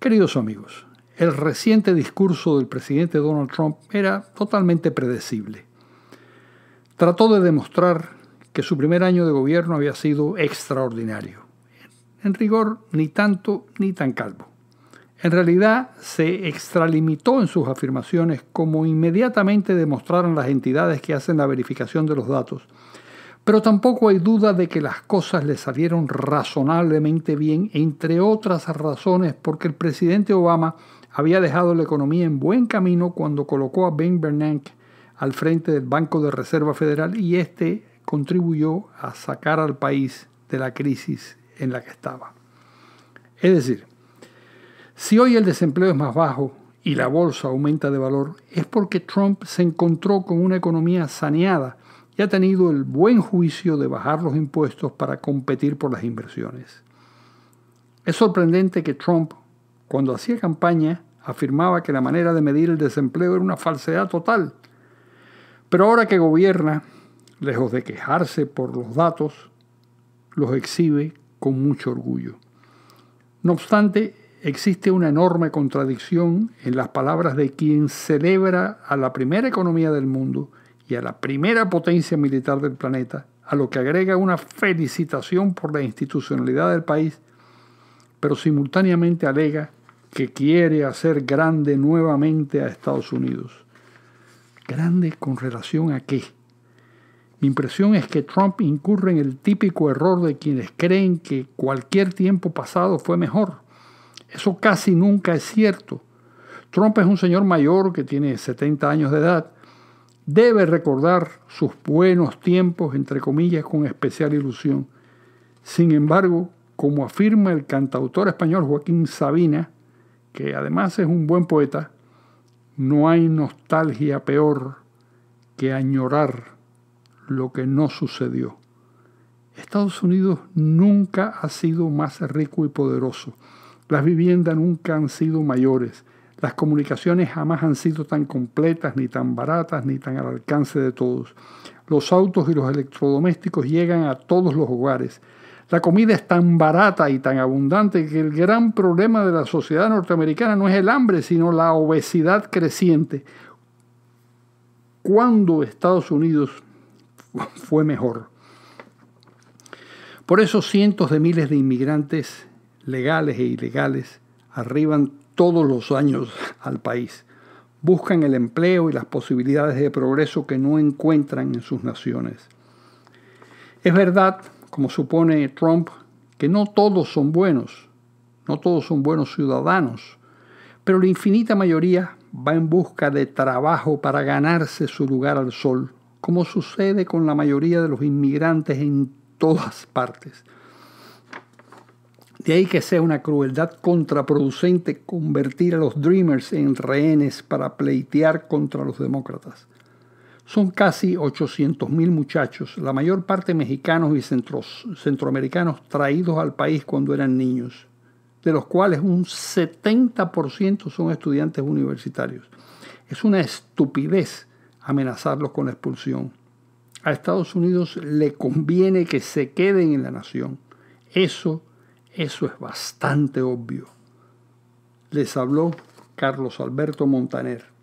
Queridos amigos, el reciente discurso del presidente Donald Trump era totalmente predecible. Trató de demostrar que su primer año de gobierno había sido extraordinario. En rigor, ni tanto ni tan calvo. En realidad, se extralimitó en sus afirmaciones como inmediatamente demostraron las entidades que hacen la verificación de los datos pero tampoco hay duda de que las cosas le salieron razonablemente bien, entre otras razones porque el presidente Obama había dejado la economía en buen camino cuando colocó a Ben Bernanke al frente del Banco de Reserva Federal y este contribuyó a sacar al país de la crisis en la que estaba. Es decir, si hoy el desempleo es más bajo y la bolsa aumenta de valor, es porque Trump se encontró con una economía saneada ha tenido el buen juicio de bajar los impuestos para competir por las inversiones. Es sorprendente que Trump, cuando hacía campaña, afirmaba que la manera de medir el desempleo era una falsedad total. Pero ahora que gobierna, lejos de quejarse por los datos, los exhibe con mucho orgullo. No obstante, existe una enorme contradicción en las palabras de quien celebra a la primera economía del mundo a la primera potencia militar del planeta, a lo que agrega una felicitación por la institucionalidad del país, pero simultáneamente alega que quiere hacer grande nuevamente a Estados Unidos. ¿Grande con relación a qué? Mi impresión es que Trump incurre en el típico error de quienes creen que cualquier tiempo pasado fue mejor. Eso casi nunca es cierto. Trump es un señor mayor que tiene 70 años de edad debe recordar sus buenos tiempos, entre comillas, con especial ilusión. Sin embargo, como afirma el cantautor español Joaquín Sabina, que además es un buen poeta, no hay nostalgia peor que añorar lo que no sucedió. Estados Unidos nunca ha sido más rico y poderoso. Las viviendas nunca han sido mayores. Las comunicaciones jamás han sido tan completas, ni tan baratas, ni tan al alcance de todos. Los autos y los electrodomésticos llegan a todos los hogares. La comida es tan barata y tan abundante que el gran problema de la sociedad norteamericana no es el hambre, sino la obesidad creciente. ¿Cuándo Estados Unidos fue mejor? Por eso cientos de miles de inmigrantes legales e ilegales arriban todos los años al país. Buscan el empleo y las posibilidades de progreso que no encuentran en sus naciones. Es verdad, como supone Trump, que no todos son buenos, no todos son buenos ciudadanos, pero la infinita mayoría va en busca de trabajo para ganarse su lugar al sol, como sucede con la mayoría de los inmigrantes en todas partes. De ahí que sea una crueldad contraproducente convertir a los Dreamers en rehenes para pleitear contra los demócratas. Son casi 800.000 muchachos, la mayor parte mexicanos y centroamericanos traídos al país cuando eran niños, de los cuales un 70% son estudiantes universitarios. Es una estupidez amenazarlos con la expulsión. A Estados Unidos le conviene que se queden en la nación. Eso eso es bastante obvio. Les habló Carlos Alberto Montaner.